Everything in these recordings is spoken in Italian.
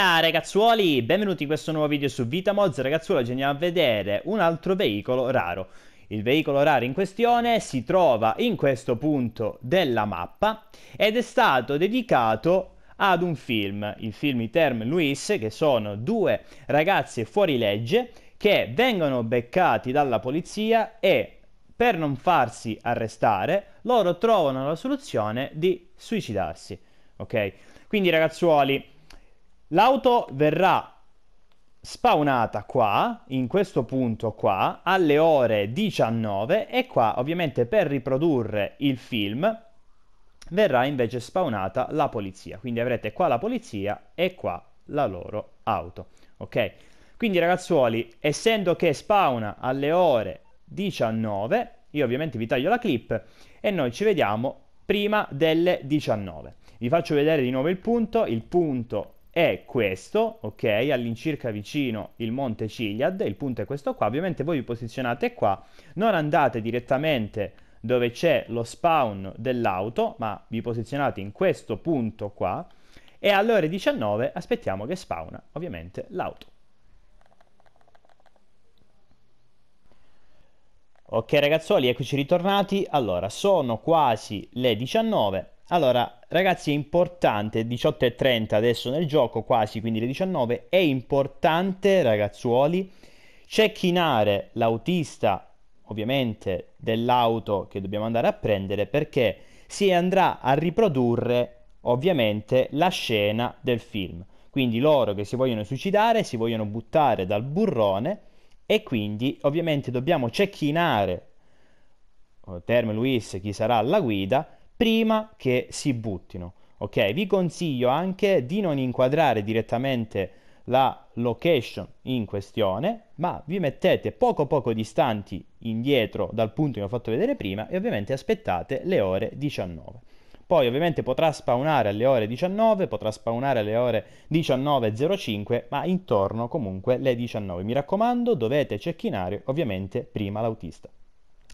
Voilà ragazzuoli, benvenuti in questo nuovo video su Vitamods, ragazzuoli oggi andiamo a vedere un altro veicolo raro. Il veicolo raro in questione si trova in questo punto della mappa ed è stato dedicato ad un film, il film Term Luis, che sono due ragazze fuorilegge che vengono beccati dalla polizia e per non farsi arrestare, loro trovano la soluzione di suicidarsi. Ok? Quindi, ragazzuoli, L'auto verrà spawnata qua, in questo punto qua, alle ore 19 e qua ovviamente per riprodurre il film verrà invece spawnata la polizia. Quindi avrete qua la polizia e qua la loro auto, ok? Quindi ragazzuoli, essendo che spawna alle ore 19, io ovviamente vi taglio la clip e noi ci vediamo prima delle 19. Vi faccio vedere di nuovo il punto, il punto è questo, ok, all'incirca vicino il monte Ciliad, il punto è questo qua, ovviamente voi vi posizionate qua, non andate direttamente dove c'è lo spawn dell'auto, ma vi posizionate in questo punto qua, e alle ore 19 aspettiamo che spawna ovviamente l'auto. Ok ragazzoli, eccoci ritornati, allora sono quasi le 19, allora, ragazzi, è importante, 18.30 adesso nel gioco, quasi, quindi le 19, è importante, ragazzuoli, cecchinare l'autista, ovviamente, dell'auto che dobbiamo andare a prendere, perché si andrà a riprodurre, ovviamente, la scena del film. Quindi loro che si vogliono suicidare, si vogliono buttare dal burrone e quindi, ovviamente, dobbiamo cecchinare, per me Luis, chi sarà alla guida, prima che si buttino. Ok, vi consiglio anche di non inquadrare direttamente la location in questione, ma vi mettete poco poco distanti indietro dal punto che ho fatto vedere prima e ovviamente aspettate le ore 19. Poi ovviamente potrà spawnare alle ore 19, potrà spawnare alle ore 19.05, ma intorno comunque alle 19. Mi raccomando, dovete cecchinare ovviamente prima l'autista.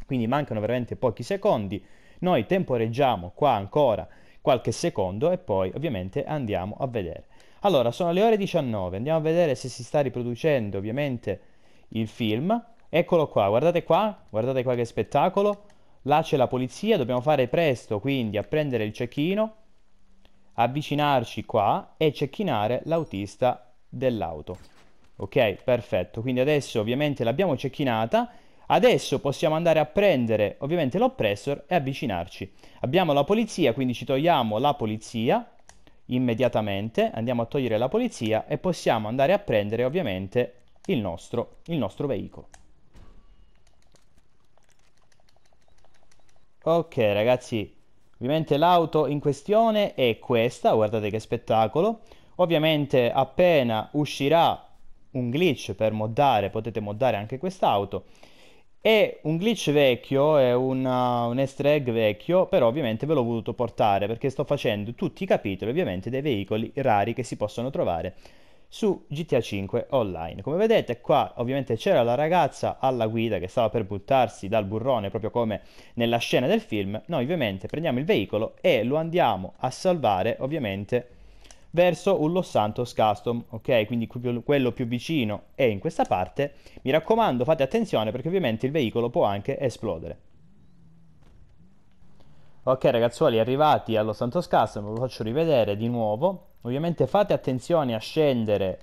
Quindi mancano veramente pochi secondi noi temporeggiamo qua ancora qualche secondo e poi ovviamente andiamo a vedere. Allora, sono le ore 19, andiamo a vedere se si sta riproducendo ovviamente il film. Eccolo qua, guardate qua, guardate qua che spettacolo. Là c'è la polizia, dobbiamo fare presto quindi a prendere il cecchino, avvicinarci qua e cecchinare l'autista dell'auto. Ok, perfetto. Quindi adesso ovviamente l'abbiamo cecchinata Adesso possiamo andare a prendere ovviamente l'oppressor e avvicinarci. Abbiamo la polizia, quindi ci togliamo la polizia immediatamente, andiamo a togliere la polizia e possiamo andare a prendere ovviamente il nostro, il nostro veicolo. Ok ragazzi, ovviamente l'auto in questione è questa, guardate che spettacolo. Ovviamente appena uscirà un glitch per moddare, potete moddare anche quest'auto. È un glitch vecchio, è una, uh, un easter egg vecchio, però ovviamente ve l'ho voluto portare perché sto facendo tutti i capitoli ovviamente dei veicoli rari che si possono trovare su GTA 5 Online. Come vedete qua ovviamente c'era la ragazza alla guida che stava per buttarsi dal burrone proprio come nella scena del film. Noi ovviamente prendiamo il veicolo e lo andiamo a salvare ovviamente verso un Los Santos Custom, ok? Quindi quello più vicino è in questa parte. Mi raccomando, fate attenzione perché ovviamente il veicolo può anche esplodere. Ok ragazzuoli, arrivati allo Santos Custom, ve lo faccio rivedere di nuovo. Ovviamente fate attenzione a scendere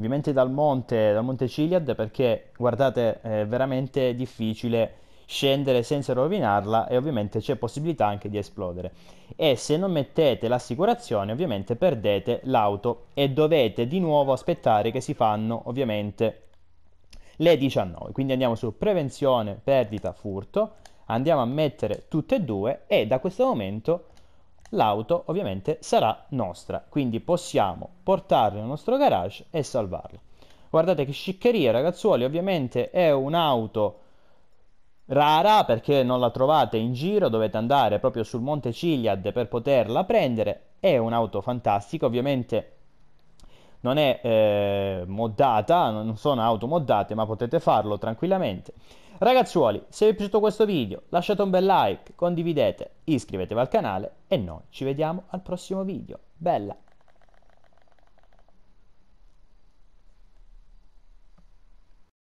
ovviamente dal monte, dal monte Ciliad perché guardate è veramente difficile scendere senza rovinarla e ovviamente c'è possibilità anche di esplodere. E se non mettete l'assicurazione ovviamente perdete l'auto e dovete di nuovo aspettare che si fanno ovviamente le 19. Quindi andiamo su prevenzione, perdita, furto, andiamo a mettere tutte e due e da questo momento l'auto ovviamente sarà nostra, quindi possiamo portarla nel nostro garage e salvarla. Guardate che sciccheria ragazzuoli, ovviamente è un'auto rara perché non la trovate in giro, dovete andare proprio sul Monte Ciliad per poterla prendere. È un'auto fantastica, ovviamente non è eh, moddata, non sono auto moddate, ma potete farlo tranquillamente. Ragazzuoli, se vi è piaciuto questo video lasciate un bel like, condividete, iscrivetevi al canale e noi ci vediamo al prossimo video. Bella!